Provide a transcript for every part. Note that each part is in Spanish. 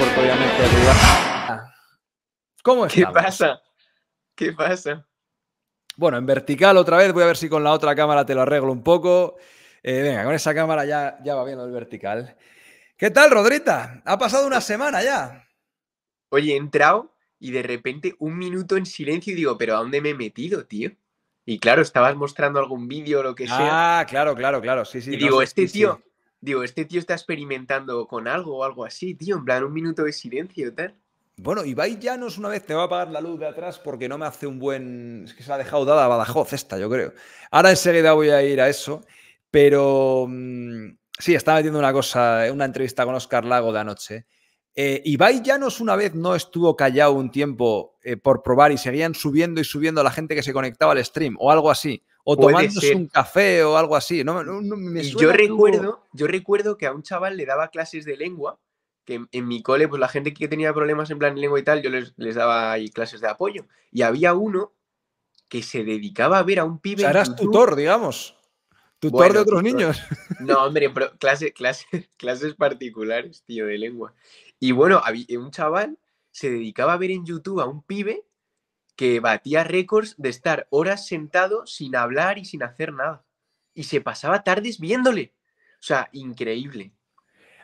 obviamente ¿Cómo es? ¿Qué pasa? ¿Qué pasa? Bueno, en vertical otra vez, voy a ver si con la otra cámara te lo arreglo un poco. Eh, venga, con esa cámara ya, ya va viendo el vertical. ¿Qué tal, Rodrita? Ha pasado una semana ya. Oye, he entrado y de repente un minuto en silencio y digo, pero ¿a dónde me he metido, tío? Y claro, estabas mostrando algún vídeo o lo que sea. Ah, claro, claro, claro, sí, sí. Y digo, este tío Digo, este tío está experimentando con algo o algo así, tío, en plan un minuto de silencio y tal. Bueno, Ibai Llanos una vez te va a apagar la luz de atrás porque no me hace un buen... Es que se la ha dejado dada Badajoz esta, yo creo. Ahora enseguida voy a ir a eso, pero mm, sí, estaba metiendo una cosa, eh, una entrevista con Oscar Lago de anoche. Eh, Ibai Llanos una vez no estuvo callado un tiempo eh, por probar y seguían subiendo y subiendo la gente que se conectaba al stream o algo así o tomándose un café o algo así. y yo, recuerdo, yo recuerdo que a un chaval le daba clases de lengua, que en, mi cole, pues la gente que tenía problemas en plan lengua y tal, yo les, daba clases de apoyo. Y había uno que se dedicaba a ver a un pibe. O sea, eras tutor, digamos. Tutor de otros niños. No, hombre, pero clase, clases particulares, tío, de lengua. Y bueno, un chaval se dedicaba a ver en YouTube a un pibe que batía récords de estar horas sentado sin hablar y sin hacer nada. Y se pasaba tardes viéndole. O sea, increíble.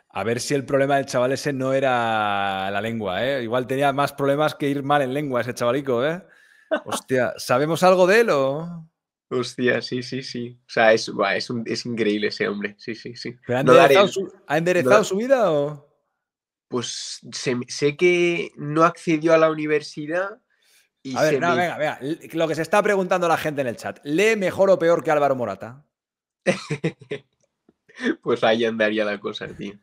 A ver si el problema del chaval ese no era la lengua, ¿eh? Igual tenía más problemas que ir mal en lengua ese chavalico, ¿eh? Hostia, ¿sabemos algo de él o...? Hostia, sí, sí, sí. O sea, es, increíble ese hombre. Sí, sí, sí. ha enderezado, su, vida o...? Pues sé que no accedió a la universidad a ver, no, venga, venga. Lo que se está preguntando la gente en el chat. ¿Lee mejor o peor que Álvaro Morata? pues ahí andaría la cosa, tío.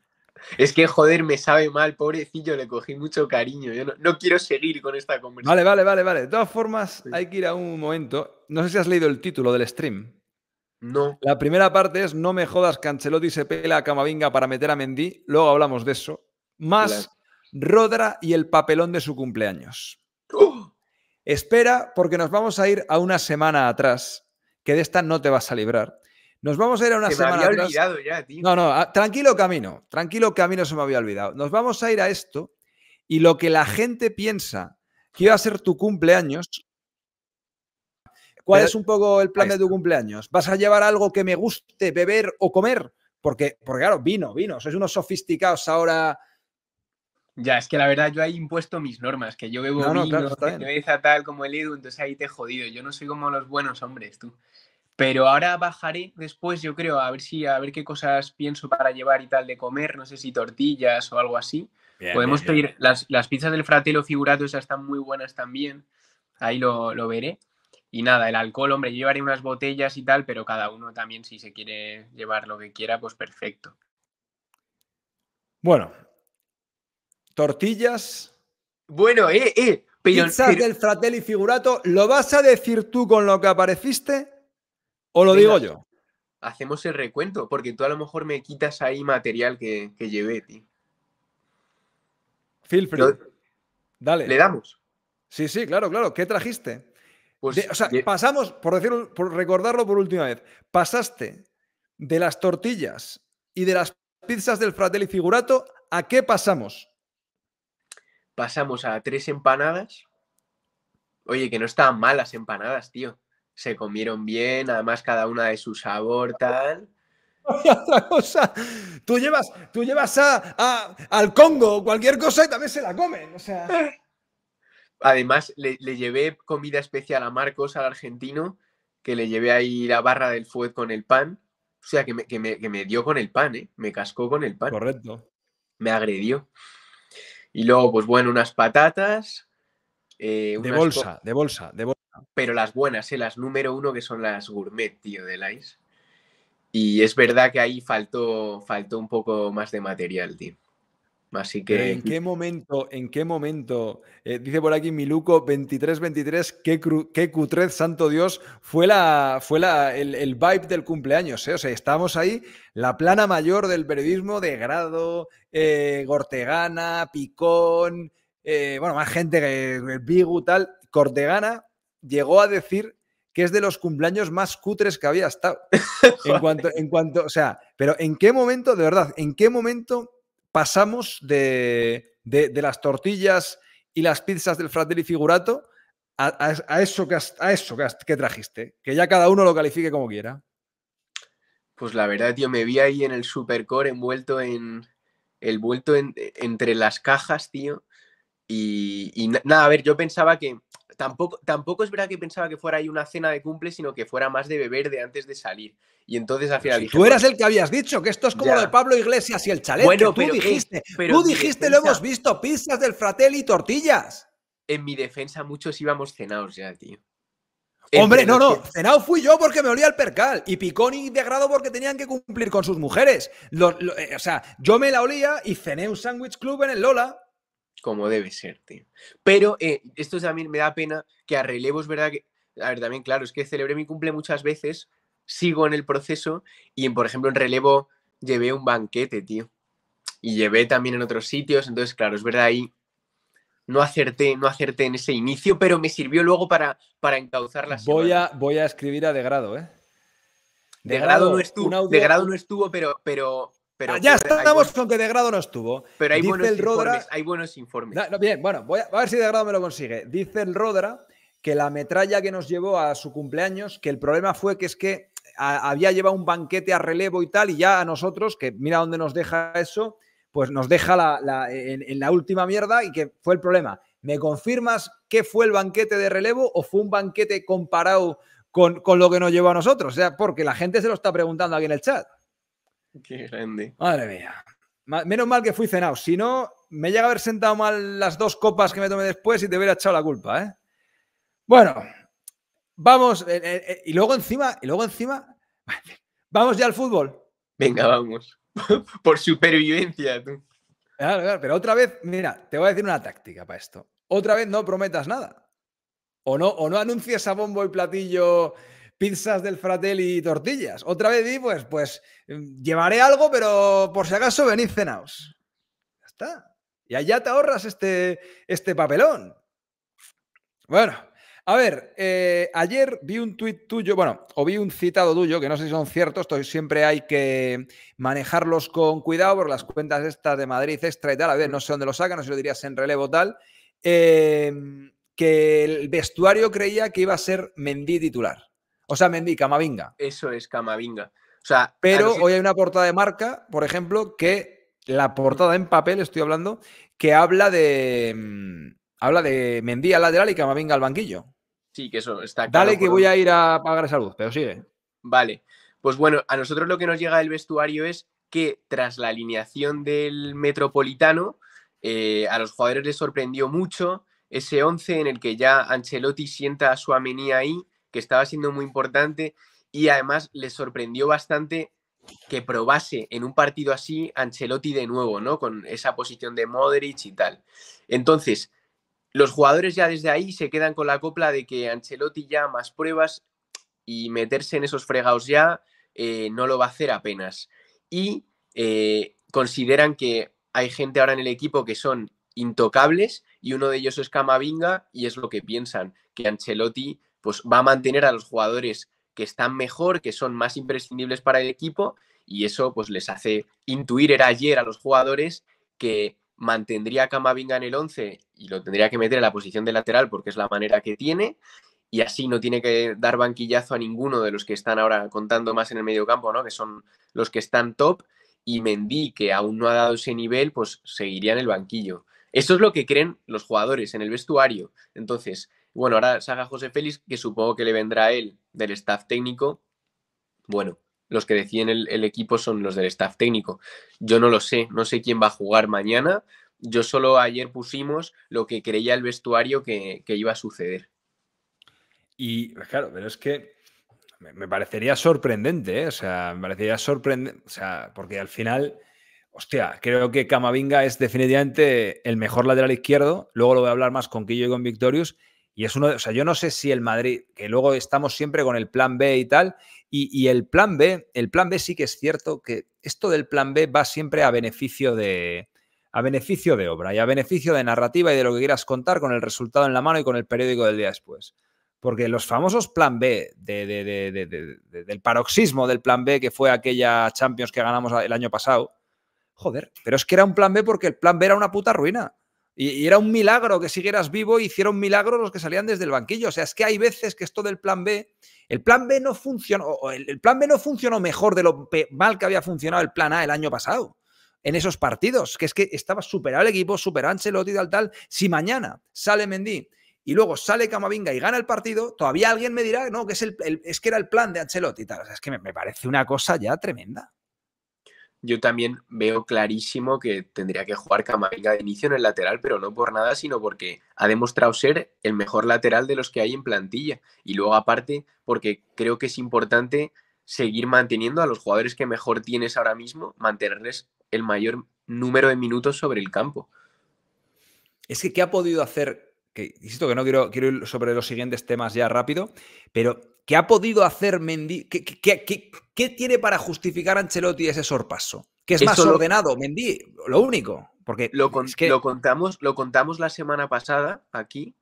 Es que, joder, me sabe mal, pobrecillo, le cogí mucho cariño. Yo no, quiero seguir con esta conversación. Vale, vale, vale, vale. De todas formas, hay que ir a un momento. No sé si has leído el título del stream. No. La primera parte es No me jodas, Cancelotti se pela a Camavinga para meter a Mendy. Luego hablamos de eso. Más Rodra y el papelón de su cumpleaños. Espera porque nos vamos a ir a una semana atrás, que de esta no te vas a librar. Nos vamos a ir a una semana me había olvidado Ya, tío. No, no, ah, tranquilo camino, tranquilo camino se me había olvidado. Nos vamos a ir a esto y lo que la gente piensa que iba a ser tu cumpleaños. ¿Cuál es un poco el plan de tu cumpleaños? ¿Vas a llevar algo que me guste beber o comer? Porque, porque claro, vino, vino. Sois unos sofisticados ahora ya, es que la verdad yo he impuesto mis normas, que yo bebo vino, tal, como el Edu, entonces ahí te he jodido. Yo no soy como los buenos hombres, tú. Pero ahora bajaré después, yo creo, a ver si, a ver qué cosas pienso para llevar y tal de comer, no sé si tortillas o algo así. Podemos pedir, las, pizzas del fratelo figurato esas están muy buenas también, ahí lo, lo veré. Y nada, el alcohol, hombre, yo llevaré unas botellas y tal, pero cada uno también si se quiere llevar lo que quiera, pues perfecto. Bueno, tortillas. Bueno, eh, eh. pizzas del Fratelli Figurato. ¿Lo vas a decir tú con lo que apareciste? ¿O lo digo yo? Hacemos el recuento, porque tú a lo mejor me quitas ahí material que, que llevé, tío. Feel Dale. ¿Le damos? Sí, sí, claro, claro. ¿Qué trajiste? Pues o sea, pasamos, por, decirlo, por recordarlo por última vez, pasaste de las tortillas y de las pizzas del Fratelli Figurato, ¿a qué pasamos? pasamos a tres empanadas. Oye, que no estaban malas empanadas, tío. Se comieron bien, además cada una de su sabor, tal. otra cosa. Tú llevas, tú llevas a, al Congo cualquier cosa y también se la comen. O sea. Además, le, llevé comida especial a Marcos, al argentino, que le llevé ahí la barra del fuet con el pan. O sea, que me, que me dio con el pan, ¿eh? Me cascó con el pan. Correcto. Me agredió. Y luego, pues bueno, unas patatas. Eh, de bolsa, de bolsa, de bolsa. Pero las buenas, eh, las número uno, que son las gourmet, tío, de Lice. Y es verdad que ahí faltó, faltó un poco más de material, tío. ¿En qué momento, en qué momento? Eh, dice por aquí Miluco 2323, qué, qué cutrez, santo Dios, fue la, fue la, el, vibe del cumpleaños. ¿eh? O sea, estamos ahí, la plana mayor del periodismo de grado, eh, Gortegana, Picón, eh, bueno, más gente que Bigu, tal. Cortegana llegó a decir que es de los cumpleaños más cutres que había estado. en cuanto, en cuanto, o sea, pero ¿en qué momento, de verdad, en qué momento pasamos de, las tortillas y las pizzas del Fratelli Figurato a, eso, que, a eso que, trajiste, que ya cada uno lo califique como quiera. Pues la verdad, tío, me vi ahí en el Supercore envuelto en. El vuelto entre las cajas, tío. y, nada, a ver, yo pensaba que Tampoco, tampoco es verdad que pensaba que fuera ahí una cena de cumple, sino que fuera más de beber de antes de salir. Y entonces al final. Si tú eras el que habías dicho que esto es como lo de Pablo Iglesias y el chalet. Bueno, tú eh, dijiste, tú dijiste, lo hemos visto, pizzas del fratel y tortillas. En mi defensa, muchos íbamos cenados ya, tío. Hombre, no, no, cenado fui yo porque me olía el percal y Piconi de grado porque tenían que cumplir con sus mujeres. Eh, o sea, yo me la olía y cené un sándwich club en el Lola como debe ser, tío. Pero eh, esto también me da pena que a relevos, ¿verdad? Que, a ver, también, claro, es que celebré mi cumple muchas veces, sigo en el proceso y, por ejemplo, en relevo llevé un banquete, tío. Y llevé también en otros sitios, entonces, claro, es verdad, ahí no acerté, no acerté en ese inicio, pero me sirvió luego para, para encauzar las voy a Voy a escribir a de grado, ¿eh? De, grado, no estuvo, de grado no estuvo, pero, pero ya estamos con que de grado no estuvo. Pero hay buenos informes. Hay buenos informes. bien, bueno, voy a, ver si de grado me lo consigue. Dice el Rodra que la metralla que nos llevó a su cumpleaños, que el problema fue que es que había llevado un banquete a relevo y tal, y ya a nosotros, que mira dónde nos deja eso, pues nos deja en, la última mierda y que fue el problema. ¿Me confirmas qué fue el banquete de relevo o fue un banquete comparado con, con lo que nos llevó a nosotros? O sea, porque la gente se lo está preguntando aquí en el chat. Qué grande. Madre mía. Menos mal que fui cenado. Si no, me llega a haber sentado mal las dos copas que me tomé después y te hubiera echado la culpa, ¿eh? Bueno, vamos. Eh, eh, eh, y luego encima, y luego encima, vamos ya al fútbol. Venga, vamos. Por supervivencia, tú. pero otra vez, mira, te voy a decir una táctica para esto. Otra vez no prometas nada. O no, o no anuncies a bombo y platillo pizzas del fratel y tortillas. Otra vez di, pues, pues mm, llevaré algo, pero por si acaso venid cenaos. Ya está. Y allá te ahorras este, este papelón. Bueno, a ver, eh, ayer vi un tuit tuyo, bueno, o vi un citado tuyo, que no sé si son ciertos, siempre hay que manejarlos con cuidado, por las cuentas estas de Madrid extra y tal, a ver, no sé dónde lo sacan, no sé lo dirías en relevo tal, em, que el vestuario creía que iba a ser Mendí titular. O sea, Mendy, Camavinga. Eso es Camavinga. O sea, Pero hoy hay una portada de marca, por ejemplo, que la portada en papel, estoy hablando, que habla de. Mm, habla de Mendy al lateral y Camavinga al banquillo. Sí, que eso está claro. Dale que voy a ir a pagar salud, pero sigue. Vale. Pues bueno, a nosotros lo que nos llega del vestuario es que tras la alineación del Metropolitano, eh, a los jugadores les sorprendió mucho ese 11 en el que ya Ancelotti sienta su amenía ahí que estaba siendo muy importante y además les sorprendió bastante que probase en un partido así Ancelotti de nuevo, ¿no? Con esa posición de Modric y tal. Entonces, los jugadores ya desde ahí se quedan con la copla de que Ancelotti ya más pruebas y meterse en esos fregados ya eh, no lo va a hacer apenas. Y eh, consideran que hay gente ahora en el equipo que son intocables y uno de ellos es Camavinga y es lo que piensan, que Ancelotti pues va a mantener a los jugadores que están mejor, que son más imprescindibles para el equipo y eso pues les hace intuir, era ayer a los jugadores que mantendría a Camavinga en el 11 y lo tendría que meter a la posición de lateral porque es la manera que tiene y así no tiene que dar banquillazo a ninguno de los que están ahora contando más en el mediocampo, ¿no? que son los que están top y Mendy que aún no ha dado ese nivel, pues seguiría en el banquillo. Eso es lo que creen los jugadores en el vestuario. Entonces, bueno, ahora haga José Félix, que supongo que le vendrá a él del staff técnico. Bueno, los que decían el, equipo son los del staff técnico. Yo no lo sé, no sé quién va a jugar mañana. Yo solo ayer pusimos lo que creía el vestuario que, iba a suceder. Y claro, pero es que me parecería sorprendente, ¿eh? o sea, me parecería sorprendente, o sea, porque al final, hostia, creo que Camavinga es definitivamente el mejor lateral izquierdo, luego lo voy a hablar más con Quillo y con Victorius, y es uno, o sea, yo no sé si el Madrid, que luego estamos siempre con el plan B y tal, y, el plan B, el plan B sí que es cierto que esto del plan B va siempre a beneficio de a beneficio de obra y a beneficio de narrativa y de lo que quieras contar con el resultado en la mano y con el periódico del día después. Porque los famosos plan B de, del paroxismo del plan B que fue aquella Champions que ganamos el año pasado, joder, pero es que era un plan B porque el plan B era una puta ruina. Y, era un milagro que siguieras vivo, hicieron milagros los que salían desde el banquillo. O sea, es que hay veces que esto del plan B, el plan B no funcionó, el, el plan B no funcionó mejor de lo mal que había funcionado el plan A el año pasado en esos partidos, que es que estaba superado el equipo, super Ancelotti tal tal. Si mañana sale Mendy y luego sale Camavinga y gana el partido, todavía alguien me dirá, no, que es, el, es que era el plan de Ancelotti tal. O sea, es que me parece una cosa ya tremenda yo también veo clarísimo que tendría que jugar Camavinga de inicio en el lateral, pero no por nada, sino porque ha demostrado ser el mejor lateral de los que hay en plantilla. Y luego aparte, porque creo que es importante seguir manteniendo a los jugadores que mejor tienes ahora mismo, mantenerles el mayor número de minutos sobre el campo. Es que, ¿qué ha podido hacer insisto que no quiero, ir sobre los siguientes temas ya rápido, pero ¿qué ha podido hacer Mendy? ¿Qué, qué, tiene para justificar a Ancelotti ese sorpaso? ¿Qué es más ordenado, Mendy? Lo único. Porque lo, lo, contamos, lo contamos la semana pasada aquí,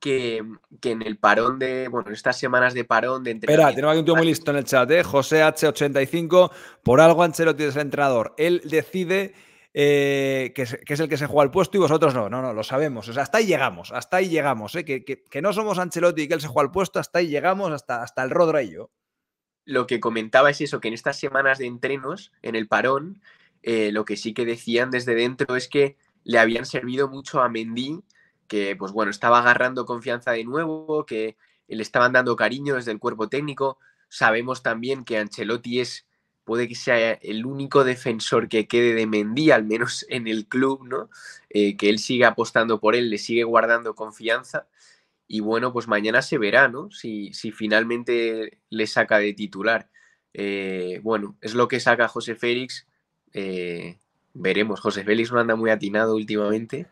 que, en el parón de, bueno, en estas semanas de parón de entrenamiento. Espera, tenemos aquí un tío muy listo en el chat, ¿eh? José H85, por algo Ancelotti es el entrenador. Él decide eh, que, es el que se juega al puesto y vosotros no, no, no, lo sabemos. O sea, hasta ahí llegamos, hasta ahí llegamos, eh, que, no somos Ancelotti y que él se juega al puesto, hasta ahí llegamos, hasta, hasta el Rodra Lo que comentaba es eso, que en estas semanas de entrenos, en el parón, eh, lo que sí que decían desde dentro es que le habían servido mucho a Mendy, que pues bueno, estaba agarrando confianza de nuevo, que le estaban dando cariño desde el cuerpo técnico. Sabemos también que Ancelotti es puede que sea el único defensor que quede de Mendy, al menos en el club, ¿no? Eh, que él siga apostando por él, le sigue guardando confianza. Y bueno, pues mañana se verá, ¿no? Si, finalmente le saca de titular. Eh, bueno, es lo que saca José Félix. Eh, veremos, José Félix no anda muy atinado últimamente.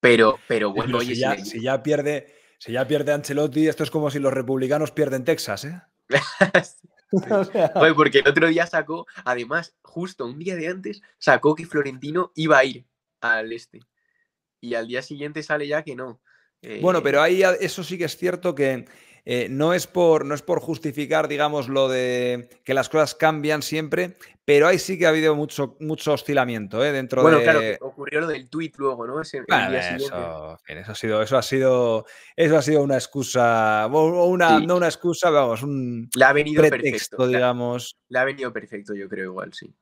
Pero, pero bueno, si, ya, si, ya, pierde, si ya pierde Ancelotti, esto es como si los republicanos pierden Texas, ¿eh? porque el otro día sacó, además, justo un día de antes, sacó que Florentino iba a ir al este. Y al día siguiente sale ya que no. Bueno, eh, pero ahí eso sí que es cierto que eh, no, es por, no es por justificar, digamos, lo de que las cosas cambian siempre, pero ahí sí que ha habido mucho, mucho oscilamiento ¿eh? dentro de. Bueno, claro, ocurrió lo del tuit luego, ¿no? eso, ha sido, eso ha sido, eso ha sido una excusa, o una, no una excusa, vamos, un ha venido pretexto, digamos. La, ha venido perfecto, yo creo, igual, sí.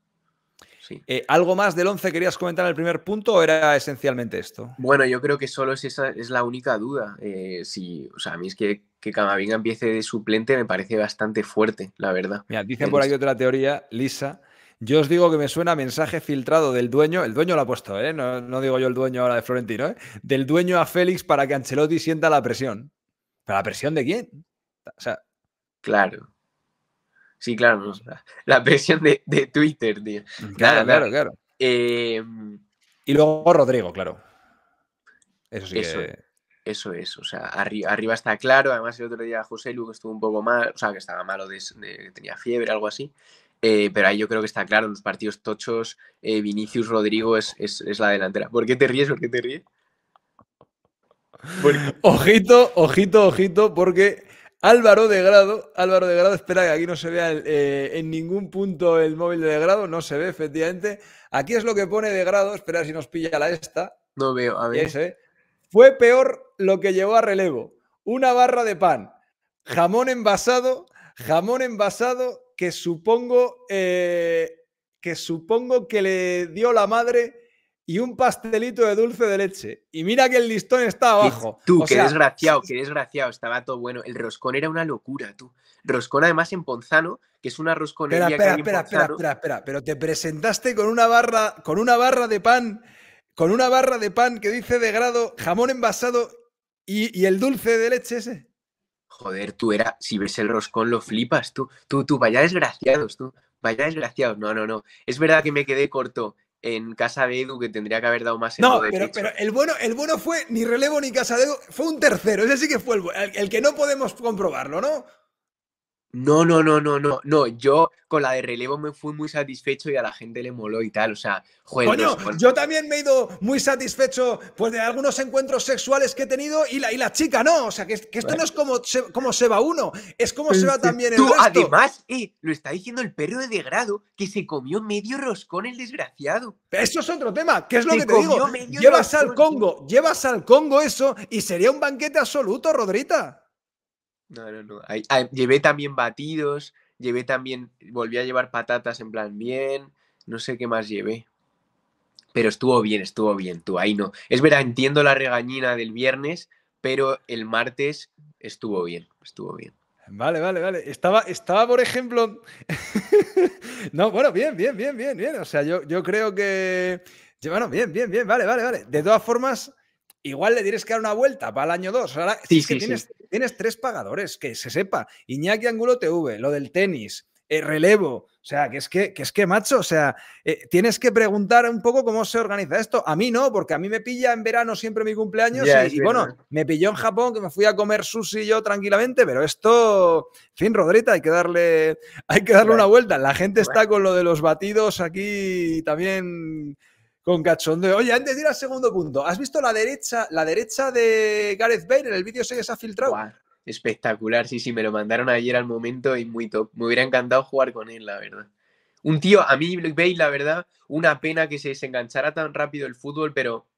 Eh, ¿Algo más del 11 querías comentar en el primer punto o era esencialmente esto? Bueno, yo creo que solo es esa es la única duda. Eh, si, o sea, a mí es que, que Camavinga empiece de suplente me parece bastante fuerte, la verdad. Mira, dicen por ahí otra teoría, Lisa. Yo os digo que me suena mensaje filtrado del dueño, el dueño lo ha puesto, ¿eh? no, no, digo yo el dueño ahora de Florentino, del dueño a Félix para que Ancelotti sienta la presión. ¿Para la presión de quién? claro. Sí, claro, la, presión de, Twitter, tío. Claro, claro, claro. Em, y luego Rodrigo, claro. Eso sí eso, que... eso es, o sea, arriba está claro. Además, el otro día José Lu estuvo un poco mal, o sea, que estaba malo, de, tenía fiebre, algo así. Eh, pero ahí yo creo que está claro, en los partidos tochos, eh, Vinicius Rodrigo es, la delantera. ¿Por qué te ríes? ¿Por qué te ríes? Ojito, ojito, ojito, porque Álvaro de Grado, Álvaro de Grado, espera que aquí no se vea eh, en ningún punto el móvil de Grado, no se ve efectivamente. Aquí es lo que pone de Grado, espera si nos pilla la esta. No veo, a ver. Fue peor lo que llevó a relevo. Una barra de pan, jamón envasado, jamón envasado que supongo eh, que supongo que le dio la madre y un pastelito de dulce de leche. Y mira que el listón está abajo. Tú, qué desgraciado, qué desgraciado. Estaba todo bueno. El roscón era una locura, tú. Roscón, además, en Ponzano, que es una rosconería espera, que espera, espera, espera, espera. Pero te presentaste con una barra, con una barra de pan, con una barra de pan que dice de grado, jamón envasado y, el dulce de leche ese. Joder, tú era, si ves el roscón lo flipas, tú, tú, tú, vaya desgraciados, tú, vaya desgraciados. No, no, no. Es verdad que me quedé corto en casa de Edu, que tendría que haber dado más. No, pero, el, bueno, el bueno fue ni relevo ni casa de Edu, fue un tercero, ese sí que fue el, el que no podemos comprobarlo, ¿no? No, no, no, no, no, no. Yo con la de relevo me fui muy satisfecho y a la gente le moló y tal. O sea, joder. Coño, yo también me he ido muy satisfecho pues de algunos encuentros sexuales que he tenido y la, y la chica no. O sea, que, esto no es como se, se va uno, es como se va también el Tú, Además, eh, lo está diciendo el perro de degrado que se comió medio roscón el desgraciado. Eso es otro tema, ¿qué es lo que te digo. Llevas al Congo, llevas al Congo eso y sería un banquete absoluto, Rodrita. No, no, no. Ah, llevé también batidos, llevé también, volví a llevar patatas en plan bien, no sé qué más llevé. Pero estuvo bien, estuvo bien, tú, ahí no. Es verdad, entiendo la regañina del viernes, pero el martes estuvo bien, estuvo bien. Vale, vale, vale. Estaba, estaba por ejemplo. no, bueno, bien, bien, bien, bien, bien. O sea, yo, yo creo que. Bueno, bien, bien, bien, vale, vale, vale. De todas formas, igual le tienes que dar una vuelta para el año 2. Ahora, sí, sí, sí. Tienes tres pagadores, que se sepa. Iñaki Angulo TV, lo del tenis, el eh, relevo. O sea, que es que, es que, macho, o sea, eh, tienes que preguntar un poco cómo se organiza esto. A mí no, porque a mí me pilla en verano siempre mi cumpleaños y, bueno, me pilló en Japón, que me fui a comer sushi yo tranquilamente, pero esto, en fin, Rodrita, hay que darle, hay que darle una vuelta. La gente está con lo de los batidos aquí también con cachondeo. Oye, antes de ir al segundo punto, ¿has visto la derecha, la derecha de Gareth Bale en el vídeo se ha filtrado? espectacular, sí, sí, me lo mandaron ayer al momento y muy top. Me hubiera encantado jugar con él, la verdad. Un tío, a mí Bale, la verdad, una pena que se desenganchara tan rápido el fútbol, pero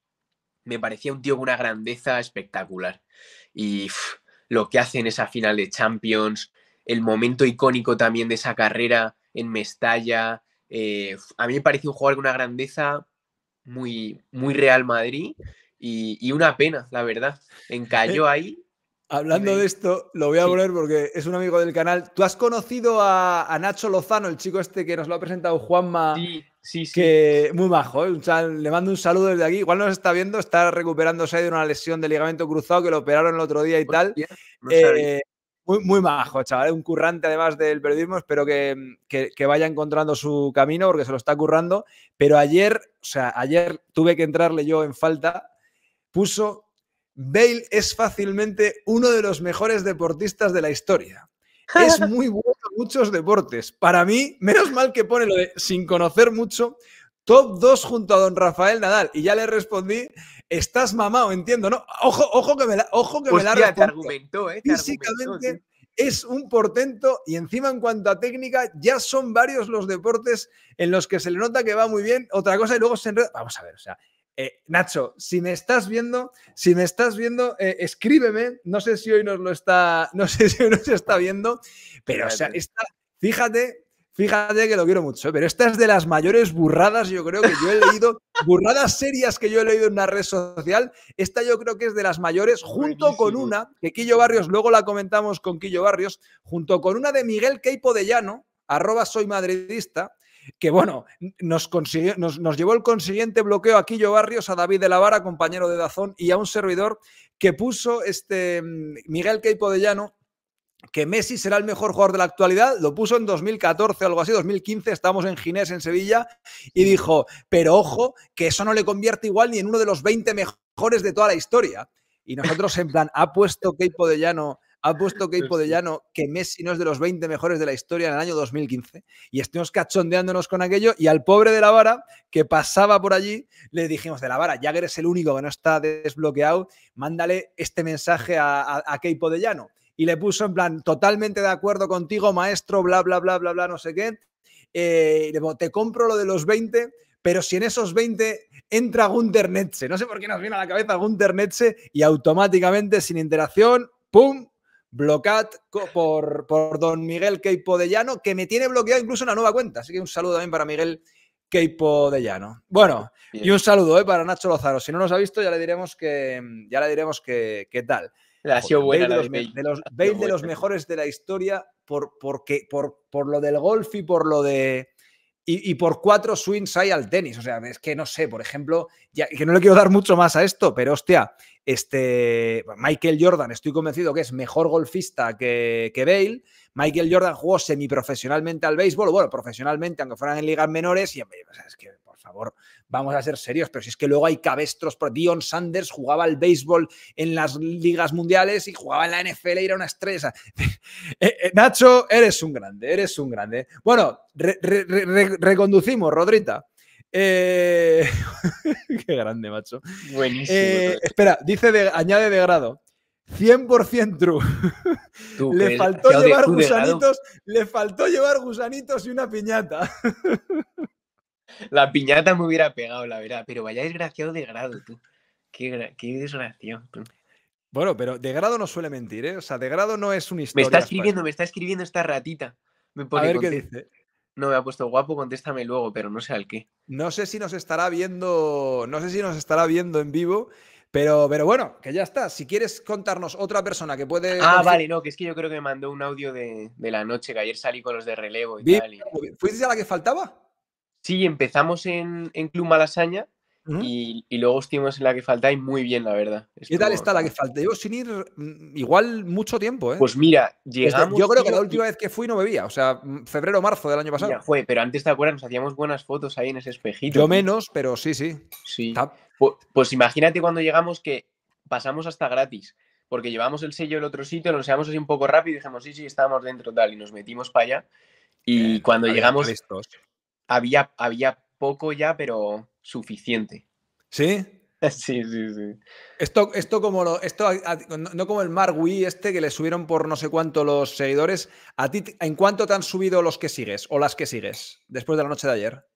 me parecía un tío con una grandeza espectacular. Y lo que hace en esa final de Champions, el momento icónico también de esa carrera en Mestalla, eh, a mí me parece un jugador con una grandeza muy, muy Real Madrid y, una pena, la verdad. Encayó ahí. Hablando de esto, lo voy a poner porque es un amigo del canal. ¿Tú has conocido a, Nacho Lozano, el chico este que nos lo ha presentado Juanma? Sí, sí, sí. Que, muy majo, ¿eh? le mando un saludo desde aquí. Igual nos está viendo, está recuperándose de una lesión de ligamento cruzado que lo operaron el otro día y tal muy, majo, chaval. Un currante además del periodismo. Espero mm, que, que, vaya encontrando su camino porque se lo está currando. Pero ayer, o sea, ayer tuve que entrarle yo en falta. Puso, Bale es fácilmente uno de los mejores deportistas de la historia. Es muy bueno en muchos deportes. Para mí, menos mal que pone sin conocer mucho, Top 2 junto a don Rafael Nadal. Y ya le respondí, estás mamado, entiendo, ¿no? Ojo, ojo que me la, ojo que me la eh, te argumentó, Físicamente es un portento y encima en cuanto a técnica ya son varios los deportes en los que se le nota que va muy bien. Otra cosa y luego se enreda. Vamos a ver, o sea, eh, Nacho, si me estás viendo, si me estás viendo, eh, escríbeme. No sé si hoy nos lo está, no sé si hoy nos está viendo, pero o sea, fíjate Fíjate que lo quiero mucho, ¿eh? pero esta es de las mayores burradas, yo creo que yo he leído, burradas serias que yo he leído en una red social. Esta yo creo que es de las mayores, junto con una, que Quillo Barrios, luego la comentamos con Quillo Barrios, junto con una de Miguel Queipo de Llano, arroba soy madridista, que bueno, nos, nos, nos, llevó el consiguiente bloqueo a Quillo Barrios, a David de la Vara, compañero de Dazón, y a un servidor que puso este mm, Miguel Queipo de Llano que Messi será el mejor jugador de la actualidad, lo puso en 2014 o algo así, 2015, estamos en Ginés, en Sevilla, y dijo, pero ojo, que eso no le convierte igual ni en uno de los 20 mejores de toda la historia. Y nosotros en plan, ha puesto Keipo de ha puesto Keipo que Messi no es de los 20 mejores de la historia en el año 2015. Y estuvimos cachondeándonos con aquello y al pobre de la vara que pasaba por allí le dijimos, de la vara, ya que eres el único que no está desbloqueado, mándale este mensaje a, a, a Keipo de y le puso en plan, totalmente de acuerdo contigo, maestro, bla, bla, bla, bla, bla, no sé qué. Eh, y le digo, te compro lo de los 20, pero si en esos 20 entra Gunter Netze, no sé por qué nos viene a la cabeza Gunter Netze y automáticamente sin interacción, ¡pum! Blocat por, don Miguel Queipo de que me tiene bloqueado incluso una nueva cuenta. Así que un saludo también para Miguel Keipo de Bueno, y un saludo eh, para Nacho Lozaro. Si no nos ha visto, ya le diremos que ya le diremos que, que tal. ha buena de, los, Bale de los mejores de la historia por, porque, por, por lo del golf y por lo de... Y, por cuatro swings hay al tenis. O sea, es que no sé, por ejemplo, ya, que no le quiero dar mucho más a esto, pero hostia, este, Michael Jordan, estoy convencido que es mejor golfista que, que Bale. Michael Jordan jugó semiprofesionalmente al béisbol, bueno, profesionalmente, aunque fueran en ligas menores, y es que favor, vamos a ser serios, pero si es que luego hay cabestros, Dion Sanders jugaba al béisbol en las ligas mundiales y jugaba en la NFL y era una estrella. Eh, eh, Nacho, eres un grande, eres un grande. Bueno, reconducimos, Rodrita. Eh, qué grande, macho. Buenísimo. espera, dice de, añade de grado. 100% true. le faltó llevar gusanitos, le faltó llevar gusanitos y una piñata. La piñata me hubiera pegado, la verdad, pero vaya desgraciado de grado, tú. Qué, desgraciado, Bueno, pero de grado no suele mentir, ¿eh? O sea, de grado no es una historia. Me está escribiendo, me está escribiendo esta ratita. Me A ver qué dice. No, me ha puesto guapo, contéstame luego, pero no sé al qué. No sé si nos estará viendo, no sé si nos estará viendo en vivo, pero, pero bueno, que ya está. Si quieres contarnos otra persona que puede. Ah, vale, no, que es que yo creo que me mandó un audio de, la noche, que ayer salí con los de relevo y tal. ¿Fuiste a la que faltaba? Sí, empezamos en, en Club Malasaña y, luego estuvimos en la que falta y muy bien, la verdad. ¿Qué tal está la que falta? Yo sin ir mm, igual mucho tiempo, ¿eh? Pues mira, llegamos... yo creo que la última vez que fui no bebía, o sea, mm, febrero marzo del año pasado. fue, pero antes te acuerdas, nos hacíamos buenas fotos ahí en ese espejito. Yo menos, pero sí, sí. Sí. Pues, imagínate cuando llegamos que pasamos hasta gratis porque llevamos el sello del otro sitio, nos llevamos así un poco rápido y dijimos, sí, sí, estábamos dentro tal, y nos metimos para allá. Y cuando llegamos, había, poco ya, pero suficiente. ¿Sí? Sí, sí, sí. Esto, esto como esto no, como el Mark Wii este que le subieron por no sé cuánto los seguidores. ¿A ti en cuánto te han subido los que sigues o las que sigues después de la noche de ayer?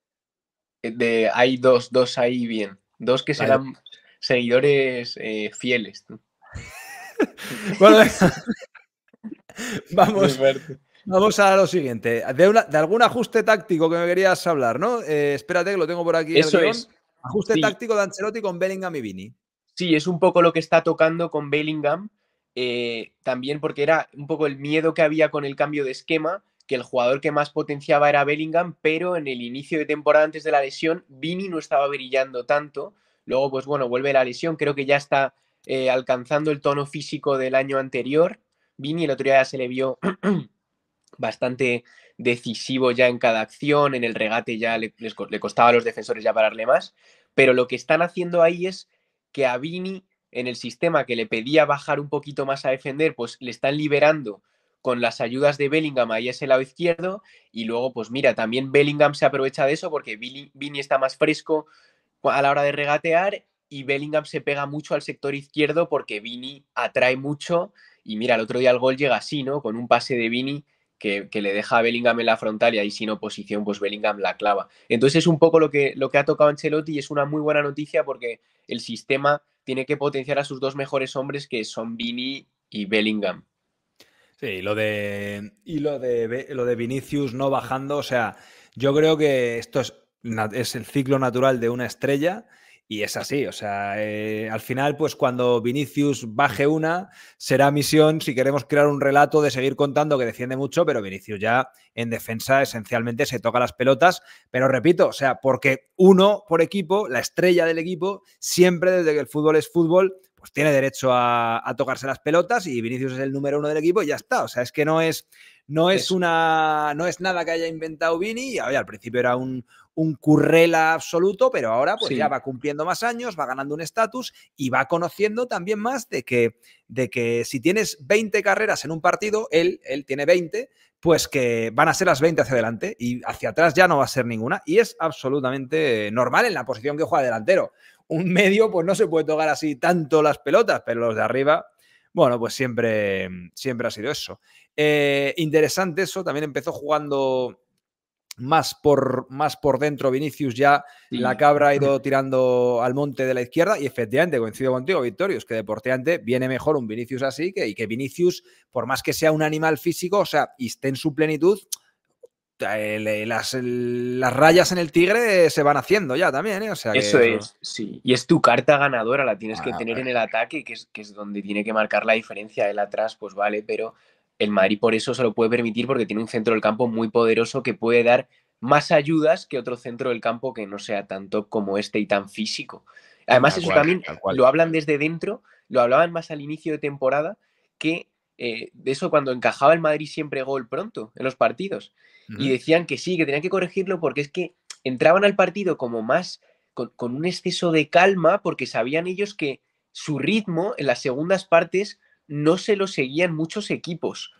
Eh, de, hay dos, dos ahí bien. Dos que serán seguidores eh, fieles. bueno, vamos, Vamos a lo siguiente. De, algún ajuste táctico que me querías hablar, ¿no? Eh, espérate que lo tengo por aquí. Eso es. Ajuste táctico de Ancelotti con Bellingham y Vini. Sí, es un poco lo que está tocando con Bellingham. Eh, también porque era un poco el miedo que había con el cambio de esquema, que el jugador que más potenciaba era Bellingham, pero en el inicio de temporada antes de la lesión, Vini no estaba brillando tanto. Luego, pues bueno, vuelve la lesión, creo que ya está eh, alcanzando el tono físico del año anterior. Vini el otro día ya se le vio bastante decisivo ya en cada acción, en el regate ya le, costaba a los defensores ya pararle más, pero lo que están haciendo ahí es que a Vini, en el sistema que le pedía bajar un poquito más a defender, pues le están liberando con las ayudas de Bellingham ahí a ese lado izquierdo y luego pues mira, también Bellingham se aprovecha de eso porque Vini, Vini está más fresco a la hora de regatear y Bellingham se pega mucho al sector izquierdo porque Vini atrae mucho y mira, el otro día el gol llega así, ¿no? Con un pase de Vini que, le deja a Bellingham en la frontal y ahí sin oposición, pues Bellingham la clava. Entonces es un poco lo que, lo que ha tocado Ancelotti y es una muy buena noticia porque el sistema tiene que potenciar a sus dos mejores hombres que son Vini y Bellingham. Sí, lo de, y lo de, lo de Vinicius no bajando, o sea, yo creo que esto es el ciclo natural de una estrella y es así, o sea, eh, al final, pues cuando Vinicius baje una, será misión, si queremos crear un relato, de seguir contando que defiende mucho, pero Vinicius ya en defensa esencialmente se toca las pelotas, pero repito, o sea, porque uno por equipo, la estrella del equipo, siempre desde que el fútbol es fútbol, pues, tiene derecho a, tocarse las pelotas y Vinicius es el número uno del equipo y ya está. O sea, es que no es, no es, una, no es nada que haya inventado Vini. al principio era un, un currela absoluto, pero ahora pues ya va cumpliendo más años, va ganando un estatus y va conociendo también más de que, de que si tienes 20 carreras en un partido, él, él tiene 20, pues que van a ser las 20 hacia adelante y hacia atrás ya no va a ser ninguna. Y es absolutamente normal en la posición que juega delantero un medio, pues no se puede tocar así tanto las pelotas, pero los de arriba, bueno, pues siempre, siempre ha sido eso. Eh, interesante eso, también empezó jugando más por, más por dentro Vinicius, ya la cabra ha ido tirando al monte de la izquierda y efectivamente, coincido contigo, Victorios, que deporteante viene mejor un Vinicius así que, y que Vinicius, por más que sea un animal físico, o sea, y esté en su plenitud, eh, las, las, rayas en el tigre se van haciendo ya también, ¿eh? sea eso, es, sí. Y es tu carta ganadora, la tienes que ah, tener en el ataque, que es, donde tiene que marcar la diferencia. El atrás, pues vale, pero el Madrid por eso se lo puede permitir porque tiene un centro del campo muy poderoso que puede dar más ayudas que otro centro del campo que no sea tan top como este y tan físico. Además, eso también lo hablan desde dentro, lo hablaban más al inicio de temporada, que eh, de eso cuando encajaba el Madrid siempre gol pronto en los partidos. Y decían que sí, que tenían que corregirlo porque es que entraban al partido como más con, un exceso de calma porque sabían ellos que su ritmo en las segundas partes no se lo seguían muchos equipos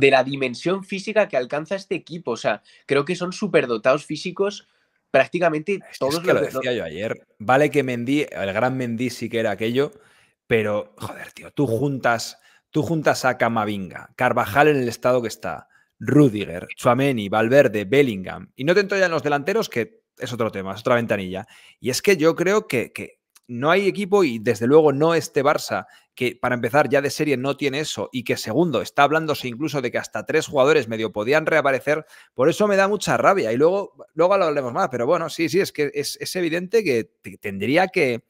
de la dimensión física que alcanza este equipo. O sea, creo que son dotados físicos prácticamente todos que lo decía yo ayer. Vale que Mendy, el gran Mendy sí que era aquello, pero joder, tío, tú juntas Tú juntas a Camavinga, Carvajal en el estado que está, Rudiger, Chuameni, Valverde, Bellingham, y no te en los delanteros, que es otro tema, es otra ventanilla. Y es que yo creo que, no hay equipo y desde luego no este Barça, que para empezar ya de serie no tiene eso y que segundo, está hablándose incluso de que hasta tres jugadores medio podían reaparecer, por eso me da mucha rabia y luego, luego lo hablemos más, pero bueno, sí, sí, es que es, evidente que tendría que,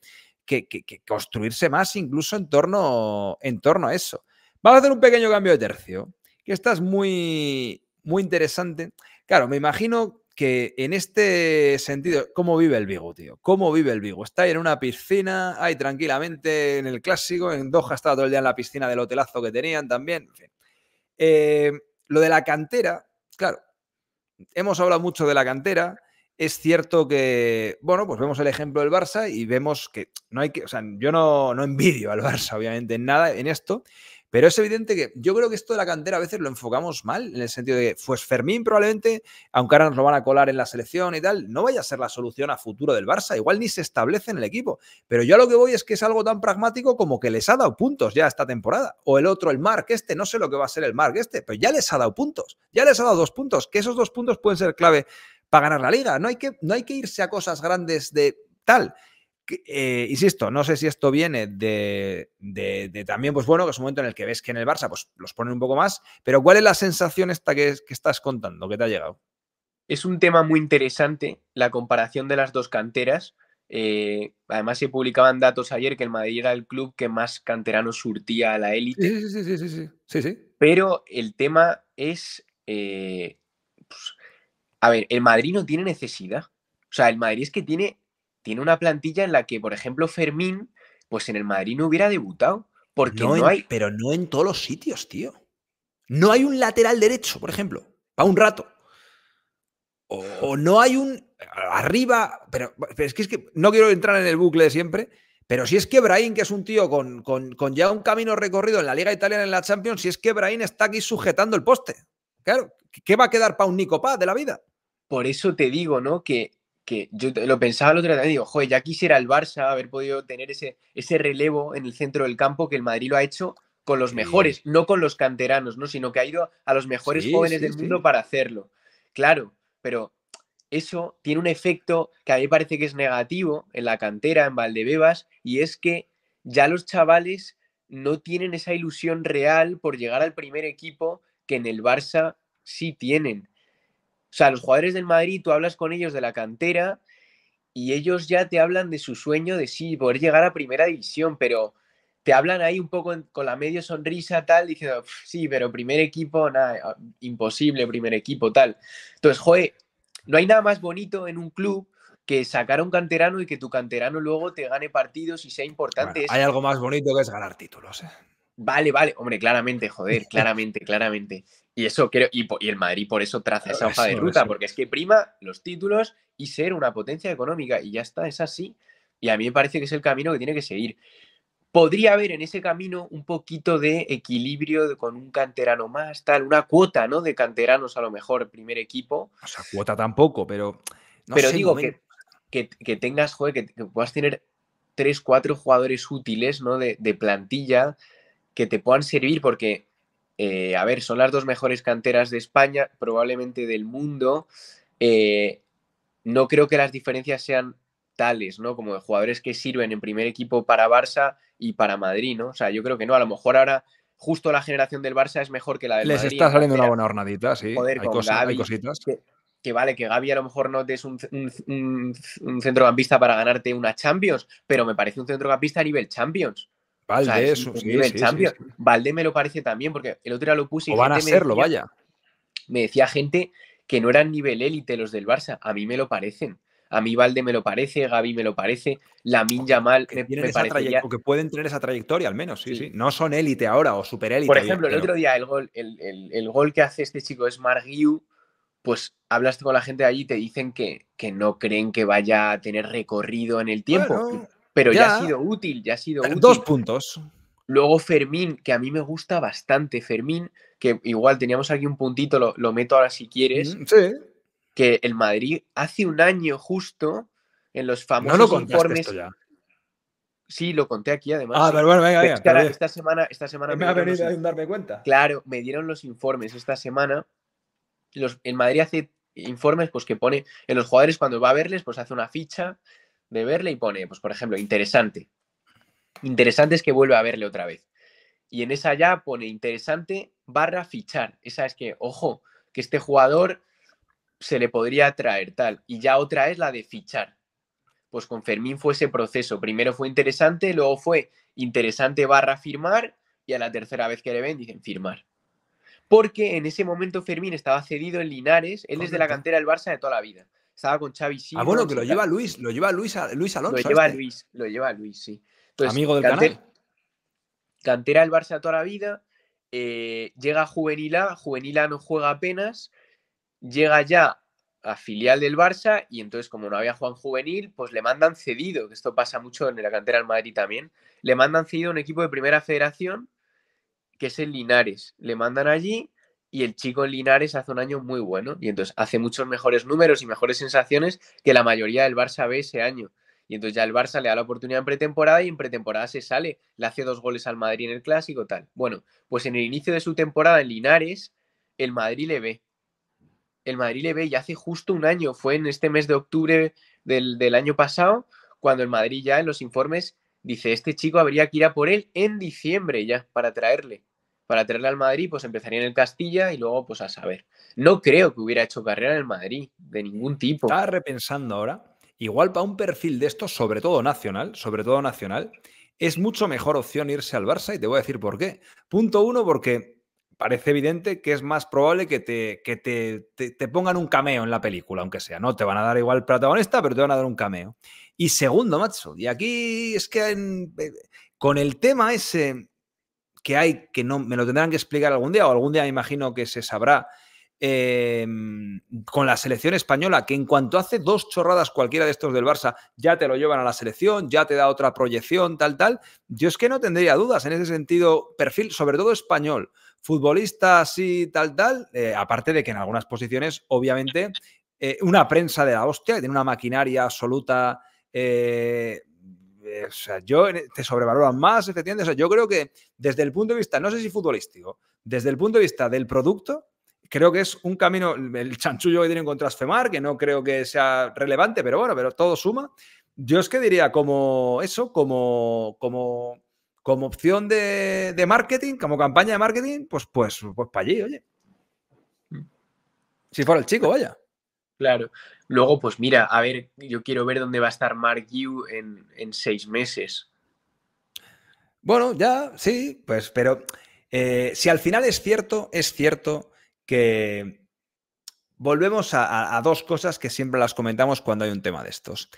que, construirse más incluso en torno, en torno a eso. Vamos a hacer un pequeño cambio de tercio, que esta es muy, muy interesante. Claro, me imagino que en este sentido, ¿cómo vive el Vigo, tío? ¿Cómo vive el Vigo? Está ahí en una piscina, ahí tranquilamente en el clásico, en Doha estaba todo el día en la piscina del hotelazo que tenían también. Eh, lo de la cantera, claro, hemos hablado mucho de la cantera. Es cierto que, bueno, pues vemos el ejemplo del Barça y vemos que no hay que, o sea, yo no, no envidio al Barça, obviamente, en nada en esto, pero es evidente que yo creo que esto de la cantera a veces lo enfocamos mal, en el sentido de que, pues Fermín probablemente, aunque ahora nos lo van a colar en la selección y tal, no vaya a ser la solución a futuro del Barça. Igual ni se establece en el equipo. Pero yo a lo que voy es que es algo tan pragmático como que les ha dado puntos ya esta temporada. O el otro, el Mark este, no sé lo que va a ser el Mark este, pero ya les ha dado puntos. Ya les ha dado dos puntos, que esos dos puntos pueden ser clave para ganar la liga. No hay que, no hay que irse a cosas grandes de tal. Eh, insisto, no sé si esto viene de, también, pues bueno, que es un momento en el que ves que en el Barça pues, los ponen un poco más, pero ¿cuál es la sensación esta que, estás contando, que te ha llegado? Es un tema muy interesante, la comparación de las dos canteras. Eh, además, se publicaban datos ayer que el Madrid era el club que más canteranos surtía a la élite. Sí, sí, sí, sí, sí, Pero el tema es. Eh, pues, a ver, el Madrid no tiene necesidad. O sea, el Madrid es que tiene tiene una plantilla en la que, por ejemplo, Fermín, pues en el Madrid no hubiera debutado. Porque hay. pero no en todos los sitios, tío. No hay un lateral derecho, por ejemplo, para un rato. O, no hay un. Arriba. Pero, es, que, es que no quiero entrar en el bucle de siempre. Pero si es que Brahim, que es un tío con, ya un camino recorrido en la Liga Italiana en la Champions, si es que Brahim está aquí sujetando el poste. Claro, ¿qué va a quedar para un Nico de la vida? Por eso te digo, ¿no? Que que yo lo pensaba el otro día, digo, joder, ya quisiera el Barça haber podido tener ese, ese relevo en el centro del campo que el Madrid lo ha hecho con los mejores, no con los canteranos, ¿no? sino que ha ido a los mejores jóvenes del mundo para hacerlo. Claro, pero eso tiene un efecto que a mí parece que es negativo en la cantera, en Valdebebas, y es que ya los chavales no tienen esa ilusión real por llegar al primer equipo que en el Barça sí tienen. O sea, los jugadores del Madrid, tú hablas con ellos de la cantera y ellos ya te hablan de su sueño de sí, poder llegar a primera división, pero te hablan ahí un poco con la medio sonrisa tal, diciendo, sí, pero primer equipo, nada, ah, imposible, primer equipo tal. Entonces, joder, no hay nada más bonito en un club que sacar a un canterano y que tu canterano luego te gane partidos y sea importante. hay algo más bonito que es ganar títulos. ¿eh? Vale, vale. Hombre, claramente, joder, claramente, claramente. Y eso creo, y, el Madrid por eso traza esa hoja de ruta, porque es que prima los títulos y ser una potencia económica. Y ya está, es así. Y a mí me parece que es el camino que tiene que seguir. Podría haber en ese camino un poquito de equilibrio con un canterano más, tal, una cuota, ¿no? De canteranos a lo mejor, primer equipo. O sea, cuota tampoco, pero. pero digo que, que, tengas, joder, que, puedas tener tres, cuatro jugadores útiles, ¿no? de plantilla que te puedan servir porque, eh, a ver, son las dos mejores canteras de España, probablemente del mundo. Eh, no creo que las diferencias sean tales, ¿no? Como de jugadores que sirven en primer equipo para Barça y para Madrid, ¿no? O sea, yo creo que no, a lo mejor ahora justo la generación del Barça es mejor que la del Madrid. Les está saliendo una buena hornadita, sí. hay, cositas. Que, vale, que Gaby a lo mejor no te es un, centrocampista para ganarte una Champions, pero me parece un centrocampista a nivel Champions. Valde, sí, Valde me lo parece también, porque el otro día lo puse y. van a serlo, vaya. Me decía gente que no eran nivel élite los del Barça. A mí me lo parecen. A mí Valde me lo parece, Gaby me lo parece, la Yamal mal que pueden tener esa trayectoria al menos, sí, sí. No son élite ahora o super élite. Por ejemplo, el otro día el gol, el, gol que hace este chico es Marguiu, pues hablaste con la gente de allí y te dicen que, que no creen que vaya a tener recorrido en el tiempo pero ya, ha sido útil, ya ha sido útil. Dos puntos. Luego Fermín, que a mí me gusta bastante. Fermín, que igual teníamos aquí un puntito, lo, meto ahora si quieres. Mm, sí. Que el Madrid hace un año justo, en los famosos no lo informes. Esto ya. Sí, lo conté aquí además. Ah, pero bueno, venga, venga. Esta, semana, esta semana me, ha venido a darme cuenta. Claro, me dieron los informes esta semana. Los, en Madrid hace informes pues que pone en los jugadores cuando va a verles, pues hace una ficha de verle y pone, pues por ejemplo, interesante. Interesante es que vuelve a verle otra vez. Y en esa ya pone interesante barra fichar. Esa es que, ojo, que este jugador se le podría traer tal. Y ya otra es la de fichar. Pues con Fermín fue ese proceso. Primero fue interesante, luego fue interesante barra firmar y a la tercera vez que le ven dicen firmar. Porque en ese momento Fermín estaba cedido en Linares, él es de la cantera del Barça de toda la vida estaba con Xavi sí. Ah, bueno, que lo lleva Luis, lo lleva Luis, Luis Alonso. Este. Lo lleva Luis, sí. Amigo del cantera, canal. Cantera del Barça toda la vida, eh, llega Juvenil A, Juvenil A no juega apenas, llega ya a filial del Barça y entonces como no había Juan Juvenil, pues le mandan cedido, que esto pasa mucho en la cantera del Madrid también, le mandan cedido a un equipo de primera federación que es el Linares, le mandan allí y el chico Linares hace un año muy bueno y entonces hace muchos mejores números y mejores sensaciones que la mayoría del Barça ve ese año. Y entonces ya el Barça le da la oportunidad en pretemporada y en pretemporada se sale, le hace dos goles al Madrid en el clásico, tal. Bueno, pues en el inicio de su temporada en Linares, el Madrid le ve. El Madrid le ve y hace justo un año, fue en este mes de octubre del, del año pasado, cuando el Madrid ya en los informes dice, este chico habría que ir a por él en diciembre ya para traerle para traerle al Madrid, pues empezaría en el Castilla y luego, pues a saber. No creo que hubiera hecho carrera en el Madrid, de ningún tipo. Estaba repensando ahora, igual para un perfil de esto, sobre todo nacional, sobre todo nacional, es mucho mejor opción irse al Barça y te voy a decir por qué. Punto uno, porque parece evidente que es más probable que te, pongan un cameo en la película, aunque sea. No te van a dar igual protagonista, pero te van a dar un cameo. Y segundo, macho, y aquí es que eh, con el tema ese que hay que no me lo tendrán que explicar algún día o algún día me imagino que se sabrá em, con la selección española, que en cuanto hace dos chorradas cualquiera de estos del Barça, ya te lo llevan a la selección, ya te da otra proyección, tal, tal. Yo es que no tendría dudas en ese sentido, perfil, sobre todo español, futbolista así, tal, tal, eh, aparte de que en algunas posiciones, obviamente, eh, una prensa de la hostia, tiene una maquinaria absoluta. Eh, eh, o sea, yo eh, te sobrevaloran más, efectivamente. O sea, yo creo que desde el punto de vista, no sé si futbolístico, desde el punto de vista del producto, creo que es un camino, el chanchullo que tienen con Trasfemar, que no creo que sea relevante, pero bueno, pero todo suma. Yo es que diría como eso, como, como, como opción de, marketing, como campaña de marketing, pues, pues, pues para allí, oye. Mm. Si fuera el chico, vaya. Claro. Luego, pues mira, a ver, yo quiero ver dónde va a estar Mark Yu en, seis meses. Bueno, ya, sí, pues, pero eh, si al final es cierto, es cierto que volvemos a, dos cosas que siempre las comentamos cuando hay un tema de estos.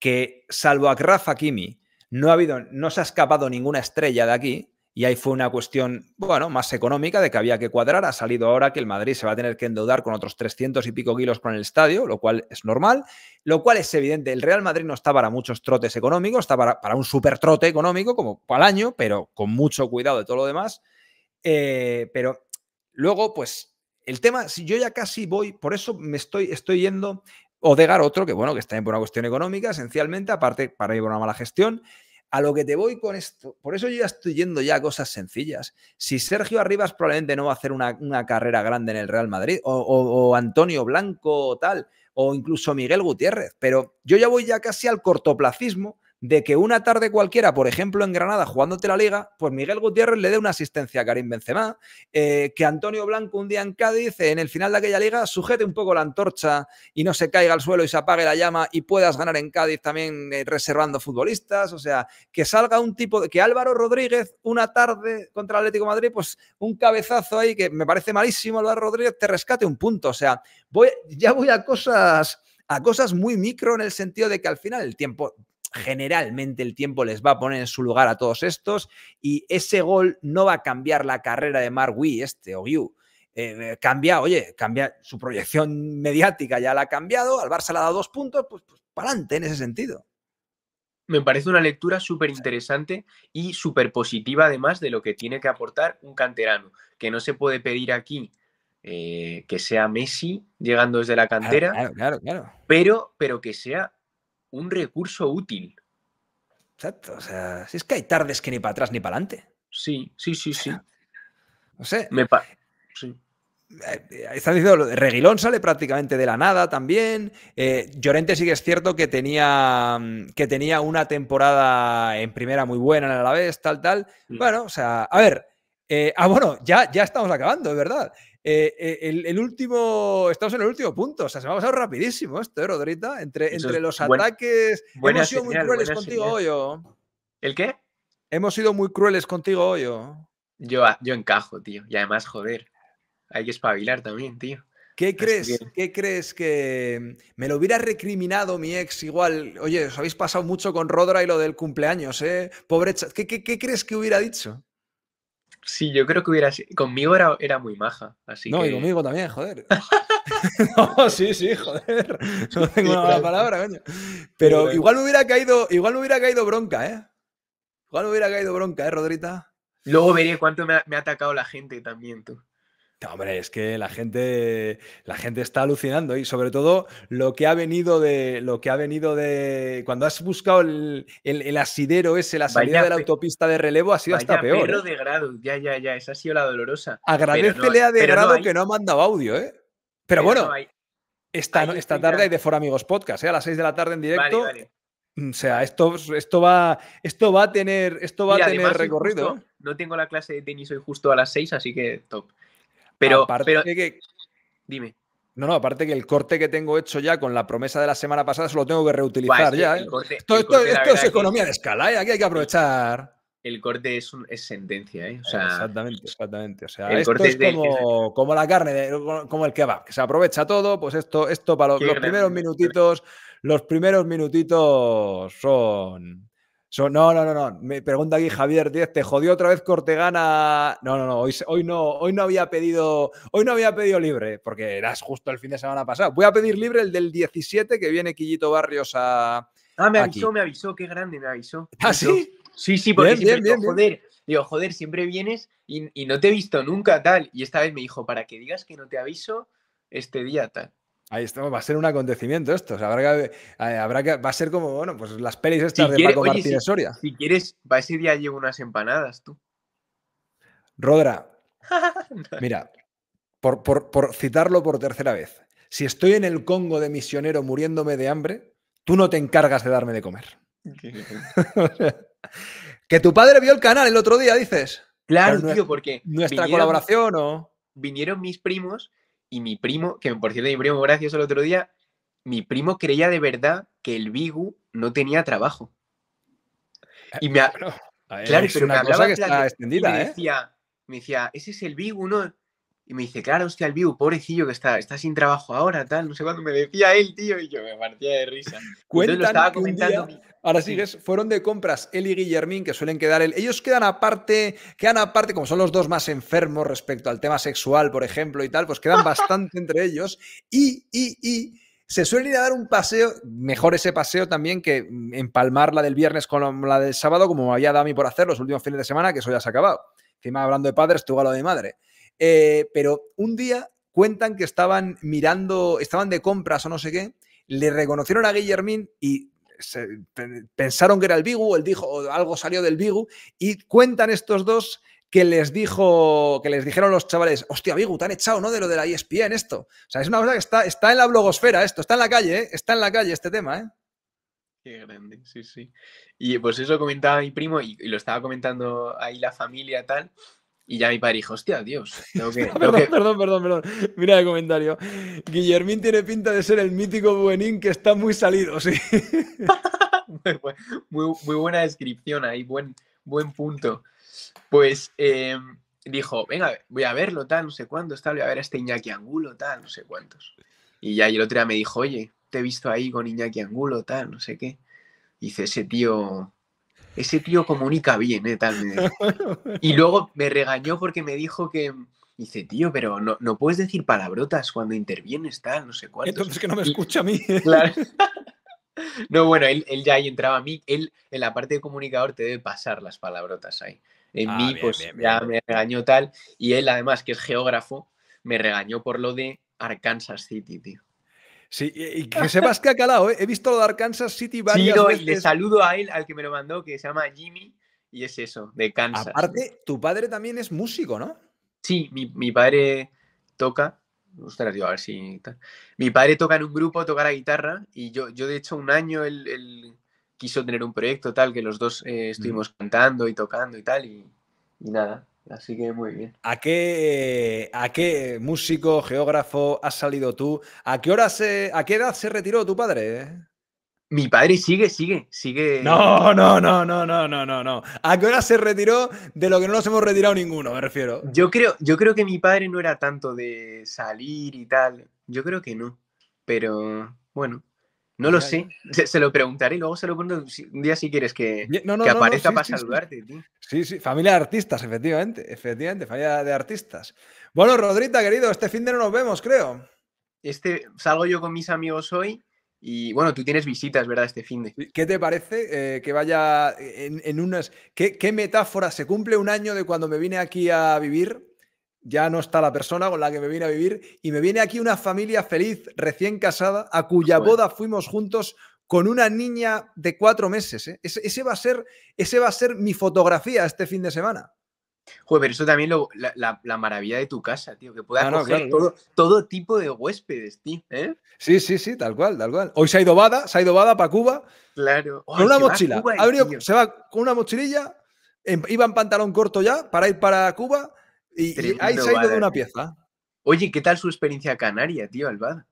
Que salvo a Rafa Kimi, no ha habido, no se ha escapado ninguna estrella de aquí, y ahí fue una cuestión, bueno, más económica de que había que cuadrar. Ha salido ahora que el Madrid se va a tener que endeudar con otros 300 y pico kilos con el estadio, lo cual es normal, lo cual es evidente. El Real Madrid no está para muchos trotes económicos, está para, un super trote económico, como al año, pero con mucho cuidado de todo lo demás. Eh, pero luego, pues, el tema, si yo ya casi voy, por eso me estoy, estoy yendo, Odegar otro, que bueno, que está por una cuestión económica, esencialmente, aparte para ir por una mala gestión. A lo que te voy con esto, por eso yo ya estoy yendo ya a cosas sencillas. Si Sergio Arribas probablemente no va a hacer una, carrera grande en el Real Madrid, o, o, Antonio Blanco o tal, o incluso Miguel Gutiérrez, pero yo ya voy ya casi al cortoplacismo de que una tarde cualquiera, por ejemplo en Granada, jugándote la liga, pues Miguel Gutiérrez le dé una asistencia a Karim Benzema, eh, que Antonio Blanco un día en Cádiz, en el final de aquella liga, sujete un poco la antorcha y no se caiga al suelo y se apague la llama y puedas ganar en Cádiz también eh, reservando futbolistas, o sea, que salga un tipo, que Álvaro Rodríguez una tarde contra el Atlético Madrid, pues un cabezazo ahí que me parece malísimo, Álvaro Rodríguez, te rescate un punto, o sea, voy, ya voy a cosas a cosas muy micro en el sentido de que al final el tiempo generalmente el tiempo les va a poner en su lugar a todos estos y ese gol no va a cambiar la carrera de Mark este o Yu. Eh, cambia, oye, cambia su proyección mediática, ya la ha cambiado, al Barça le ha dado dos puntos, pues, pues para adelante en ese sentido. Me parece una lectura súper interesante y súper positiva además de lo que tiene que aportar un canterano, que no se puede pedir aquí eh, que sea Messi llegando desde la cantera, claro, claro, claro, Pero, pero que sea un recurso útil. Exacto, o sea, si es que hay tardes que ni para atrás ni para adelante. Sí, sí, sí, sí. No sé. Me pa sí. Eh, eh, diciendo, Reguilón sale prácticamente de la nada también. Eh, Llorente sí que es cierto que tenía, mm, que tenía una temporada en primera muy buena a la vez, tal, tal. Mm. Bueno, o sea, a ver, eh, ah, bueno, ya, ya estamos acabando, de verdad. Eh, eh, el, último, estamos en el último punto. O sea, se me ha pasado rapidísimo esto, ¿eh, Rodrita? Entre, entre los ataques. Hemos sido muy crueles contigo Hoyo. ¿El qué? Hemos sido muy crueles contigo hoy. Yo, ah, yo encajo, tío. Y además, joder, hay que espabilar también, tío. ¿Qué crees? ¿Qué crees que mm, me lo hubiera recriminado mi ex igual? Oye, os habéis pasado mucho con Rodra y lo del cumpleaños, ¿eh? Pobre qué crees que hubiera dicho? Sí, yo creo que hubiera sido. Conmigo era, era muy maja, así No, y conmigo también, joder. no, sí, sí, joder. No tengo la palabra, coño. Pero igual me hubiera caído, igual hubiera caído bronca, ¿eh? Igual me hubiera caído bronca, ¿eh, Rodrita? Luego veré cuánto me me ha atacado la gente también, tú hombre, es que la gente, la gente está alucinando y sobre todo lo que ha venido de, lo que ha venido de, cuando has buscado el, asidero ese, la salida de la autopista de relevo ha sido hasta peor. Perro ¿eh? de grado, ya, ya, ya, esa ha sido la dolorosa. Agradecele a de grado que no ha mandado audio, ¿eh? Pero, bueno, esta, tarde hay de For Amigos Podcast, ¿eh? a las 6 de la tarde en directo. Mm, o sea, esto, esto, va, esto va a tener, esto va a tener recorrido. ¿eh? no tengo la clase de tenis hoy justo a las 6, así que top. Pero, aparte que, dime. No, no, aparte que el corte que tengo hecho ya con la promesa de la semana pasada se lo tengo que este reutilizar ya. ¿eh? esto, es economía de escala, ¿eh? aquí hay que aprovechar. El corte es, sentencia, ¿eh? exactamente, exactamente. O sea, esto es, como, la carne, como el kebab, que se aprovecha todo, pues esto, esto para los primeros minutitos, los primeros minutitos son, no, no, no, no. Me pregunta aquí Javier 10, ¿te jodió otra vez Cortegana? No, no, no. Hoy, no, hoy no había pedido, hoy no había pedido libre, porque eras justo el fin de semana pasado. Voy a pedir libre el del 17 que viene Quillito Barrios a. Ah, me avisó, me avisó, qué grande, me avisó. ¿Ah, sí? Sí, sí, porque bien, siempre, joder, digo, joder, siempre vienes y no te he visto nunca, tal. Y esta vez me dijo, para que digas que no te aviso este día, tal. Ahí estamos, va a ser un acontecimiento esto. Eh, que, va a ser como, bueno, pues las pelis estas de Paco Martínez Soria. Si quieres, va ese día llevo unas empanadas, tú. Rodra, mira, por, citarlo por tercera vez, si estoy en el Congo de misionero muriéndome de hambre, tú no te encargas de darme de comer. que tu padre vio el canal el otro día, dices. Claro, tío, porque. Nuestra colaboración o. Vinieron mis primos y mi primo, que me cierto, de mi primo gracioso el otro día, mi primo creía de verdad que el Bigu no tenía trabajo. Ah, y me, ha... Claro, es una cosa que está extendida, me, ¿eh? decía, me decía, ese es el Bigu, ¿no? Y me dice, claro, hostia, el vivo, pobrecillo que está, está sin trabajo ahora, tal, no sé cuándo me decía él, tío, y yo me partía de risa. Entonces lo estaba comentando. ahora sigues, fueron de compras él y Guillermín, que suelen quedar Ellos quedan aparte, quedan aparte, como son los dos más enfermos respecto al tema sexual, por ejemplo, y tal, pues quedan bastante entre ellos. Y, y, y se suelen ir a dar un paseo, mejor ese paseo también que mm, empalmar la del viernes con la del sábado, como había dado a mí por hacer los últimos fines de semana, que eso ya se ha acabado. Encima, hablando de padres, tú a de madre. Eh, pero un día cuentan que estaban mirando, estaban de compras o no sé qué, le reconocieron a Guillermín y pensaron que era el Bigu, él dijo, oh, algo salió del Bigu, y cuentan estos dos que les dijo, que les dijeron los chavales, hostia, Bigu, te han echado, ¿no? De lo de la ESPN esto. O sea, es una cosa que está, está en la blogosfera esto, está en la calle, ¿eh? está en la calle este tema, ¿eh? Qué grande, sí, sí. Y pues eso comentaba mi primo y lo estaba comentando ahí la familia tal. Y ya mi padre dijo, hostia, Dios. perdón, perdón, perdón, Mira el comentario. Guillermín tiene pinta de ser el mítico Buenín que está muy salido, sí. muy, buena descripción ahí, buen, buen punto. Pues em, dijo, venga, voy a verlo, tal, no sé cuándo tal, voy a ver a este Iñaki Angulo, tal, no sé cuántos. Y ya el otro día me dijo, oye, te he visto ahí con Iñaki Angulo, tal, no sé qué. dice, ese tío ese tío comunica bien, ¿eh? Tal, y luego me regañó porque me dijo que, dice, tío, pero no, no puedes decir palabrotas cuando intervienes, tal, no sé cuánto. Entonces que no me escucha a mí. No, bueno, él, ya ahí entraba a mí. Él, en la parte de comunicador, te debe pasar las palabrotas ahí. En ah, mí, pues ya me regañó tal. Y él, además, que es geógrafo, me regañó por lo de Arkansas City, tío. Sí, y que sepas que ha calado, ¿eh? He visto lo de Arkansas City varias veces. le saludo a él, al que me lo mandó, que se llama Jimmy, y es eso, de Kansas. Aparte, tu padre también es músico, ¿no? Sí, mi, mi padre toca. Ostras, yo a ver si. Mi padre toca en un grupo, toca la guitarra, y yo, yo de hecho, un año él, quiso tener un proyecto tal, que los dos eh, mm. estuvimos cantando y tocando y tal, y nada, Así que muy bien. ¿A qué, ¿A qué músico, geógrafo has salido tú? ¿A qué, hora se, ¿A qué edad se retiró tu padre? Mi padre sigue, sigue, sigue. No, no, no, no, no, no, no, no. ¿A qué hora se retiró de lo que no nos hemos retirado ninguno, me refiero? Yo creo, yo creo que mi padre no era tanto de salir y tal. Yo creo que no. Pero bueno, no lo sé, se, lo preguntaré y luego se lo pregunto un día si quieres que, que aparezca para saludarte. Sí, sí, familia de artistas, efectivamente, efectivamente, familia de artistas. Bueno, Rodrita, querido, este fin de no nos vemos, creo. Este, salgo yo con mis amigos hoy y bueno, tú tienes visitas, ¿verdad? Este fin de. ¿Qué te parece eh, que vaya en, unas. ¿Qué, ¿Qué, metáfora? ¿Se cumple un año de cuando me vine aquí a vivir? ya no está la persona con la que me vine a vivir y me viene aquí una familia feliz, recién casada, a cuya boda fuimos juntos con una niña de cuatro meses. ¿eh? Ese, va a ser, ese va a ser mi fotografía este fin de semana. Joder, pero eso también lo, la, maravilla de tu casa, tío, que pueda ah, coger todo, tipo de huéspedes, tío. ¿eh? Sí, sí, sí, tal cual, tal cual. Hoy se ha ido Bada, se ha ido Bada para Cuba. Claro. Con una mochila. se va con una mochililla, em, iba en pantalón corto ya para ir para Cuba y, ahí se ha ido de una pieza. Oye, ¿qué tal su experiencia canaria, tío, Albada?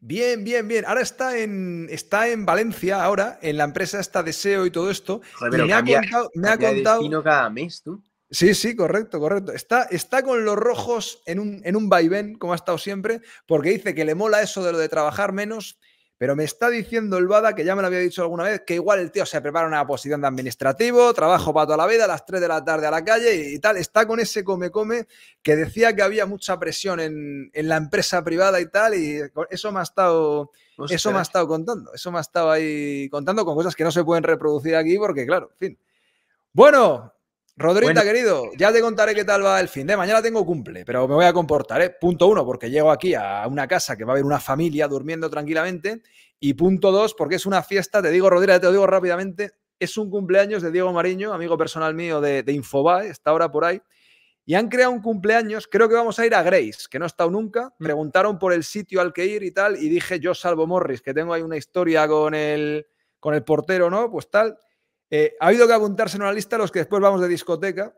Bien, bien, bien. Ahora está en, está en Valencia, ahora, en la empresa está Deseo y todo esto. me ha contado. Me ha contado cada mes, tú. Sí, sí, correcto, correcto. Está, está con los rojos en un, en un vaivén, como ha estado siempre, porque dice que le mola eso de lo de trabajar menos pero me está diciendo el Bada, que ya me lo había dicho alguna vez, que igual el tío se prepara una posición de administrativo, trabajo para toda la vida, a las 3 de la tarde a la calle y, tal. Está con ese come-come que decía que había mucha presión en, la empresa privada y tal. Y eso me ha estado. Eso me ha estado contando. Eso me ha estado ahí contando con cosas que no se pueden reproducir aquí porque, claro, en fin. Bueno, Rodríguez querido, ya te contaré qué tal va el fin de mañana. Tengo cumple, pero me voy a comportar. ¿eh? Punto uno, porque llego aquí a una casa que va a haber una familia durmiendo tranquilamente. Y punto dos, porque es una fiesta. Te digo, Rodrita, te lo digo rápidamente. Es un cumpleaños de Diego Mariño, amigo personal mío de, de Infobae, está ahora por ahí. Y han creado un cumpleaños. Creo que vamos a ir a Grace, que no he estado nunca. Mm. Preguntaron por el sitio al que ir y tal. Y dije, yo salvo Morris, que tengo ahí una historia con el, con el portero, ¿no? Pues tal. Eh, ha habido que apuntarse en una lista los que después vamos de discoteca.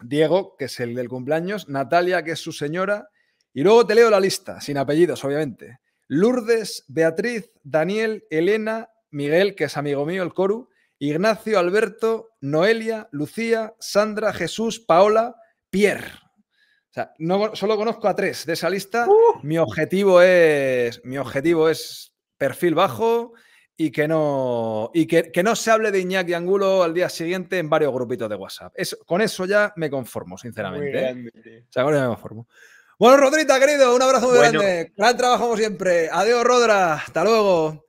Diego, que es el del cumpleaños, Natalia, que es su señora, y luego te leo la lista, sin apellidos, obviamente. Lourdes, Beatriz, Daniel, Elena, Miguel, que es amigo mío, el Coru, Ignacio, Alberto, Noelia, Lucía, Sandra, Jesús, Paola, Pierre. O sea, no, solo conozco a tres de esa lista. Uh. Mi objetivo es. Mi objetivo es perfil bajo, y que no, y que, no se hable de Iñaki Angulo al día siguiente en varios grupitos de WhatsApp. con eso ya me conformo, sinceramente. ¿eh? conformo. Bueno, Rodrita, querido, un abrazo muy grande. Gran trabajo como siempre. Adiós, Rodra. Hasta luego.